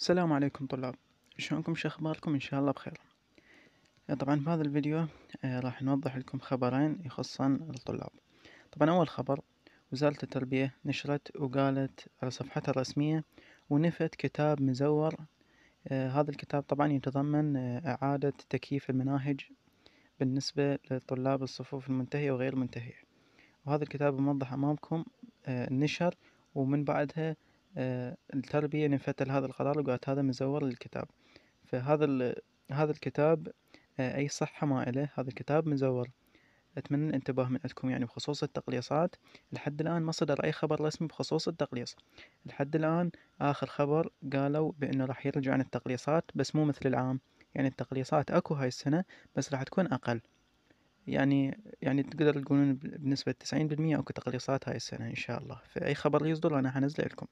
السلام عليكم طلاب شلونكم شو اخباركم ان شاء الله بخير إيه، طبعا بهذا الفيديو إيه، راح نوضح لكم خبرين يخصان الطلاب طبعا اول خبر وزارة التربية نشرت وقالت على صفحتها الرسمية ونفت كتاب مزور إيه، هذا الكتاب طبعا يتضمن اعادة تكييف المناهج بالنسبة لطلاب الصفوف المنتهية وغير المنتهية وهذا الكتاب موضح امامكم نشر ومن بعدها آه، التربية انفتل يعني هذا القرار وقالت هذا مزور للكتاب فهذا ال... هذا الكتاب آه، أي صحة ما إله هذا الكتاب مزور أتمنى الانتباه من عندكم يعني بخصوص التقليصات لحد الآن ما صدر أي خبر رسمي بخصوص التقليص لحد الآن آخر خبر قالوا بأنه راح يرجع عن التقليصات بس مو مثل العام يعني التقليصات أكو هاي السنة بس راح تكون أقل يعني يعني تقدر تقولون بنسبة تسعين بالمية أكو تقليصات هاي السنة إن شاء الله فأي خبر يصدر أنا حنزله لكم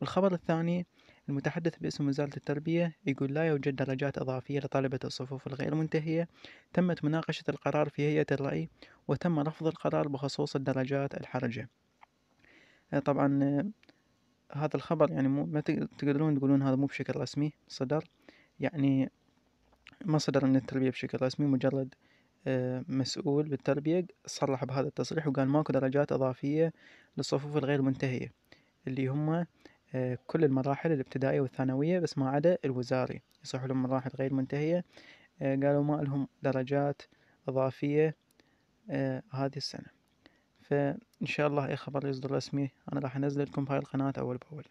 والخبر الثاني المتحدث باسم وزارة التربية يقول لا يوجد درجات إضافية لطالبة الصفوف الغير منتهية تمت مناقشة القرار في هيئة الرأي وتم رفض القرار بخصوص الدرجات الحرجة آه، طبعا آه، هذا الخبر يعني مو ما تقدرون تقولون هذا مو بشكل رسمي صدر يعني ما صدر من التربية بشكل رسمي مجرد آه، مسؤول بالتربية صرح بهذا التصريح وقال ماكو درجات إضافية للصفوف الغير منتهية اللي هم آه، كل المراحل الابتدائية والثانوية بس ما عدا الوزاري يصحوا لهم مراحل غير منتهية آه، قالوا ما لهم درجات إضافية هذه السنة فإن شاء الله أي خبر يصدر رسمي أنا راح أنزل لكم في هاي القناة أول بأول